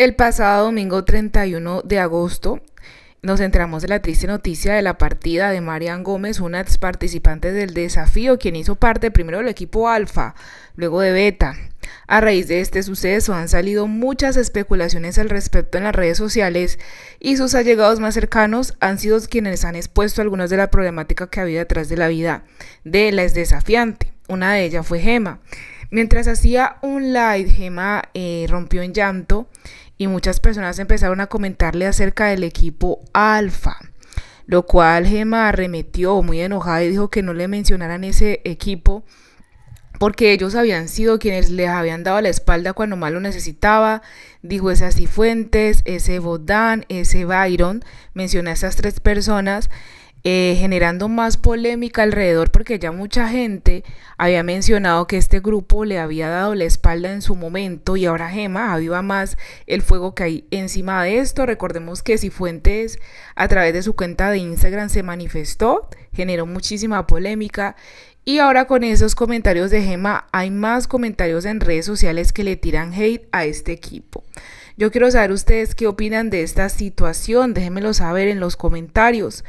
El pasado domingo 31 de agosto nos entramos en la triste noticia de la partida de Marian Gómez, una ex participante del desafío, quien hizo parte primero del equipo Alfa, luego de Beta. A raíz de este suceso han salido muchas especulaciones al respecto en las redes sociales y sus allegados más cercanos han sido quienes han expuesto algunas de la problemática que había detrás de la vida de la ex desafiante. Una de ellas fue Gema. Mientras hacía un live, Gema eh, rompió en llanto y muchas personas empezaron a comentarle acerca del equipo Alfa, lo cual Gema arremetió muy enojada y dijo que no le mencionaran ese equipo porque ellos habían sido quienes les habían dado la espalda cuando más lo necesitaba. Dijo ese Cifuentes, ese Bodán, ese Byron, menciona a esas tres personas. Eh, generando más polémica alrededor porque ya mucha gente había mencionado que este grupo le había dado la espalda en su momento y ahora Gema aviva más el fuego que hay encima de esto. Recordemos que Cifuentes a través de su cuenta de Instagram se manifestó, generó muchísima polémica y ahora con esos comentarios de Gema hay más comentarios en redes sociales que le tiran hate a este equipo. Yo quiero saber ustedes qué opinan de esta situación, déjenmelo saber en los comentarios.